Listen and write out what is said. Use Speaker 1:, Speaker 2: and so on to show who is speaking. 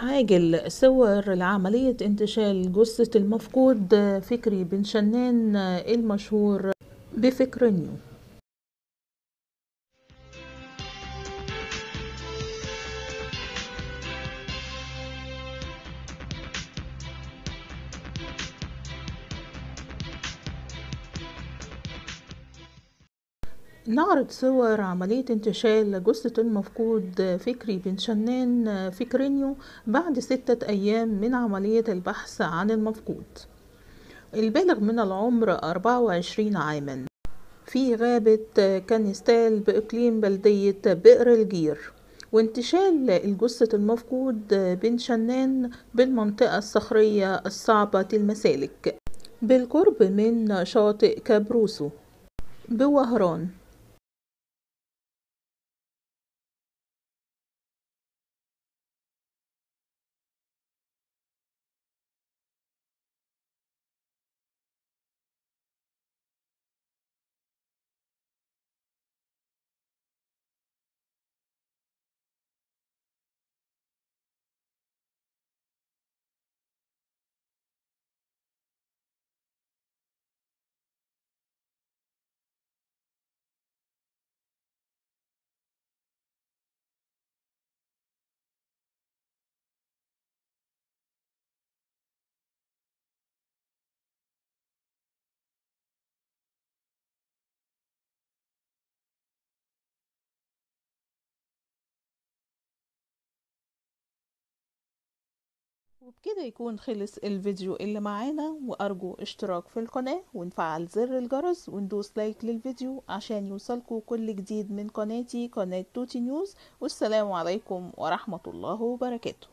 Speaker 1: عاجل صور لعملية انتشال جثة المفقود آه، فكري بن شنان آه، المشهور آه، بفكر نيو نعرض صور عملية انتشال جثة المفقود فكري بن شنان فكرينيو بعد ستة أيام من عملية البحث عن المفقود البالغ من العمر 24 عاما في غابة كانستال بإقليم بلدية بئر الجير وانتشال الجثة المفقود بن شنان بالمنطقة الصخرية الصعبة المسالك
Speaker 2: بالقرب من شاطئ كابروسو بوهران وبكده يكون خلص الفيديو اللي معانا وأرجو اشتراك
Speaker 1: في القناة ونفعل زر الجرس وندوس لايك للفيديو عشان يوصلكوا كل جديد من قناتي قناة توتي نيوز والسلام عليكم ورحمة الله وبركاته